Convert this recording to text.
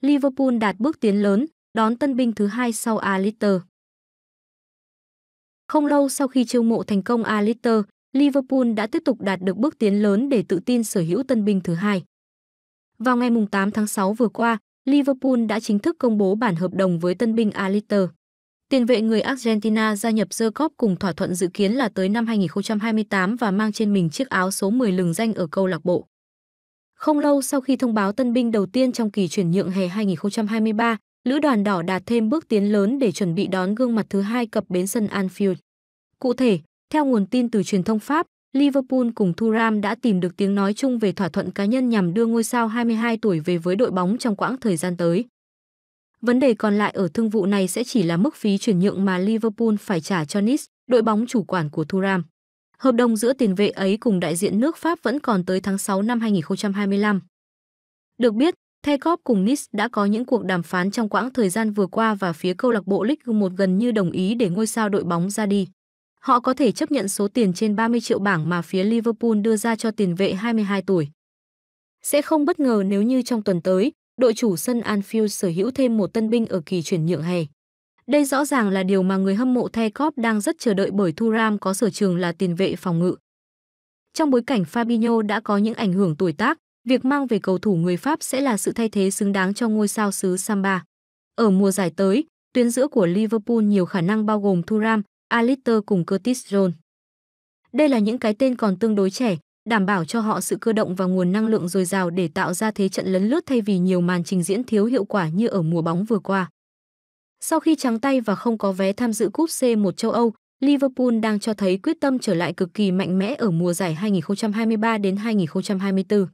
Liverpool đạt bước tiến lớn, đón tân binh thứ hai sau Alistair. Không lâu sau khi chiêu mộ thành công Alistair, Liverpool đã tiếp tục đạt được bước tiến lớn để tự tin sở hữu tân binh thứ hai. Vào ngày 8 tháng 6 vừa qua, Liverpool đã chính thức công bố bản hợp đồng với tân binh Alistair. Tiền vệ người Argentina gia nhập The Cop cùng thỏa thuận dự kiến là tới năm 2028 và mang trên mình chiếc áo số 10 lừng danh ở câu lạc bộ. Không lâu sau khi thông báo tân binh đầu tiên trong kỳ chuyển nhượng hè 2023, Lữ đoàn đỏ đạt thêm bước tiến lớn để chuẩn bị đón gương mặt thứ hai cập bến sân Anfield. Cụ thể, theo nguồn tin từ truyền thông Pháp, Liverpool cùng Thuram đã tìm được tiếng nói chung về thỏa thuận cá nhân nhằm đưa ngôi sao 22 tuổi về với đội bóng trong quãng thời gian tới. Vấn đề còn lại ở thương vụ này sẽ chỉ là mức phí chuyển nhượng mà Liverpool phải trả cho Nice, đội bóng chủ quản của Thuram. Hợp đồng giữa tiền vệ ấy cùng đại diện nước Pháp vẫn còn tới tháng 6 năm 2025. Được biết, Thekop cùng Nice đã có những cuộc đàm phán trong quãng thời gian vừa qua và phía câu lạc bộ Ligue 1 gần như đồng ý để ngôi sao đội bóng ra đi. Họ có thể chấp nhận số tiền trên 30 triệu bảng mà phía Liverpool đưa ra cho tiền vệ 22 tuổi. Sẽ không bất ngờ nếu như trong tuần tới, đội chủ sân Anfield sở hữu thêm một tân binh ở kỳ chuyển nhượng hè. Đây rõ ràng là điều mà người hâm mộ The Cop đang rất chờ đợi bởi Thuram có sở trường là tiền vệ phòng ngự. Trong bối cảnh Fabinho đã có những ảnh hưởng tuổi tác, việc mang về cầu thủ người Pháp sẽ là sự thay thế xứng đáng cho ngôi sao xứ Samba. Ở mùa giải tới, tuyến giữa của Liverpool nhiều khả năng bao gồm Thuram, Alistair cùng Curtis Jones. Đây là những cái tên còn tương đối trẻ, đảm bảo cho họ sự cơ động và nguồn năng lượng dồi dào để tạo ra thế trận lấn lướt thay vì nhiều màn trình diễn thiếu hiệu quả như ở mùa bóng vừa qua. Sau khi trắng tay và không có vé tham dự cúp C1 châu Âu, Liverpool đang cho thấy quyết tâm trở lại cực kỳ mạnh mẽ ở mùa giải 2023 đến 2024.